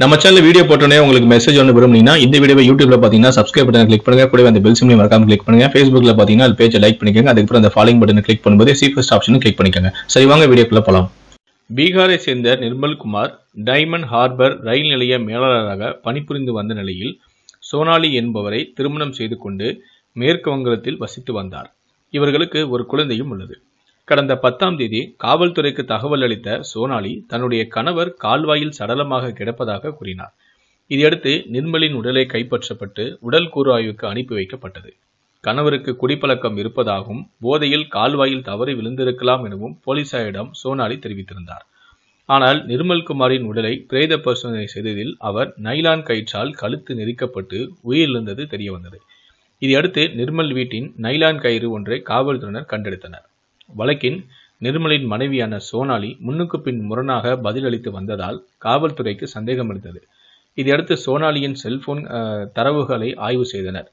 நம்ம channel video போட்டோன்னே உங்களுக்கு மெசேஜ் ஒன்று விரும்புனீங்கன்னா இந்த வீடியோ யூடியூப்ல பார்த்தீங்கன்னா சப்ஸ்கிரைப் பட்டன் கிளிக் பண்ணுங்க கூட அந்த பெல் சிம்லையும் மறக்காம கிளிக் பண்ணுங்க ஃபேஸ்புக்ல பார்த்தீங்கன்னா அது பேஜை லைக் பண்ணிக்கோங்க அதுக்கப்புறம் அந்த ஃபாலோ பட்டன் கிளிக் பண்ணும்போது சீஃபஸ்ட் ஆப்ஷன் கிளிக் பண்ணிக்கோங்க சரி வாங்க வீடியோக்குள்ள போகலாம் பீகாரை சேர்ந்த நிர்மல் குமார் டைமண்ட் ஹார்பர் ரயில் நிலைய மேலாளராக பணிபுரிந்து வந்த நிலையில் சோனாலி என்பவரை திருமணம் செய்து கொண்டு மேற்கு வங்கத்தில் வசித்து வந்தார் இவர்களுக்கு ஒரு குழந்தையும் உள்ளது கடந்த பத்தாம் தேதி காவல்துறைக்கு தகவல் அளித்த சோனாலி தன்னுடைய கணவர் கால்வாயில் சடலமாக கிடப்பதாக கூறினார் இதையடுத்து நிர்மலின் உடலை கைப்பற்றப்பட்டு உடல் கூறு ஆய்வுக்கு அனுப்பி வைக்கப்பட்டது கணவருக்கு குடிப்பழக்கம் இருப்பதாகவும் போதையில் கால்வாயில் தவறி விழுந்திருக்கலாம் எனவும் போலீசாரிடம் சோனாலி தெரிவித்திருந்தார் ஆனால் நிர்மல் குமாரின் உடலை பிரேத பரிசோதனை செய்ததில் அவர் நைலான் கயிற்றால் கழுத்து நெரிக்கப்பட்டு உயிரிழந்தது தெரியவந்தது இதையடுத்து நிர்மல் வீட்டின் நைலான் கயிறு ஒன்றை காவல்துறையினர் கண்டெடுத்தனர் வழக்கின் நிர்மலின் மனைவியான சோனாலி முன்னுக்கு பின் முரணாக பதிலளித்து வந்ததால் காவல்துறைக்கு சந்தேகம் எடுத்தது இதையடுத்து சோனாலியின் செல்போன் தரவுகளை ஆய்வு செய்தனர்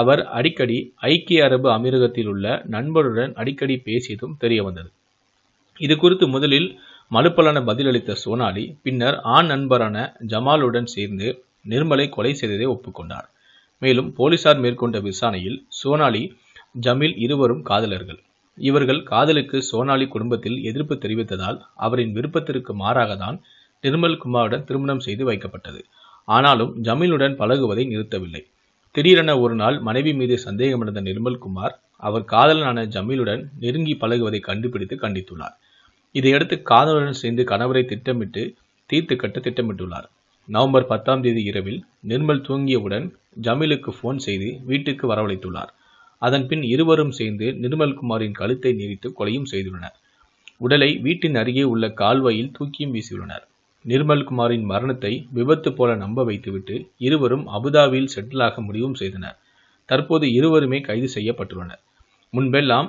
அவர் அடிக்கடி ஐக்கிய அரபு அமீரகத்தில் உள்ள நண்பருடன் அடிக்கடி பேசியதும் தெரிய வந்தது இது குறித்து முதலில் மறுப்பலான பதிலளித்த சோனாலி பின்னர் ஆண் நண்பரான ஜமாலுடன் சேர்ந்து நிர்மலை கொலை செய்ததை ஒப்புக்கொண்டார் மேலும் போலீசார் மேற்கொண்ட விசாரணையில் சோனாலி ஜமீல் இருவரும் காதலர்கள் இவர்கள் காதலுக்கு சோனாலி குடும்பத்தில் எதிர்ப்பு தெரிவித்ததால் அவரின் விருப்பத்திற்கு மாறாக தான் நிர்மல் குமாருடன் திருமணம் செய்து வைக்கப்பட்டது ஆனாலும் ஜமீலுடன் பழகுவதை நிறுத்தவில்லை திடீரென ஒரு நாள் மனைவி மீது சந்தேகமடைந்த குமார் அவர் காதலனான ஜமீலுடன் நெருங்கி பழகுவதை கண்டுபிடித்து கண்டித்துள்ளார் இதையடுத்து காதலுடன் சேர்ந்து கணவரை திட்டமிட்டு தீர்த்து கட்ட திட்டமிட்டுள்ளார் நவம்பர் பத்தாம் தேதி இரவில் நிர்மல் தூங்கியவுடன் ஜமீலுக்கு ஃபோன் செய்து வீட்டுக்கு வரவழைத்துள்ளார் அதன்பின் இருவரும் சேர்ந்து நிர்மல்குமாரின் கழுத்தை நீடித்து கொலையும் செய்துள்ளனர் உடலை வீட்டின் அருகே உள்ள கால்வாயில் தூக்கியும் வீசியுள்ளனர் நிர்மல்குமாரின் மரணத்தை விபத்து போல நம்ப வைத்துவிட்டு இருவரும் அபுதாபியில் செட்டிலாக முடிவும் செய்தனர் தற்போது இருவருமே கைது செய்யப்பட்டுள்ளனர் முன்பெல்லாம்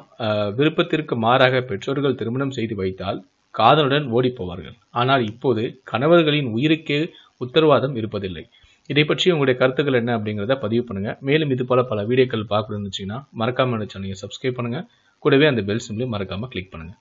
விருப்பத்திற்கு மாறாக பெற்றோர்கள் திருமணம் செய்து வைத்தால் காதலுடன் ஓடிப்போவார்கள் ஆனால் இப்போது கணவர்களின் உயிருக்கே உத்தரவாதம் இருப்பதில்லை இதை பற்றி உங்களுடைய கருத்துக்கள் என்ன அப்படிங்கிறத பதிவு பண்ணுங்கள் மேலும் இது போல் பல வீடியோக்கள் பார்க்கணுன்னு வச்சிங்கன்னா மறக்காமல் சேனலை சப்ஸ்கிரைப் பண்ணுங்கள் கூடவே அந்த பெல் சிம்லையும் மறக்காமல் கிளிக் பண்ணுங்கள்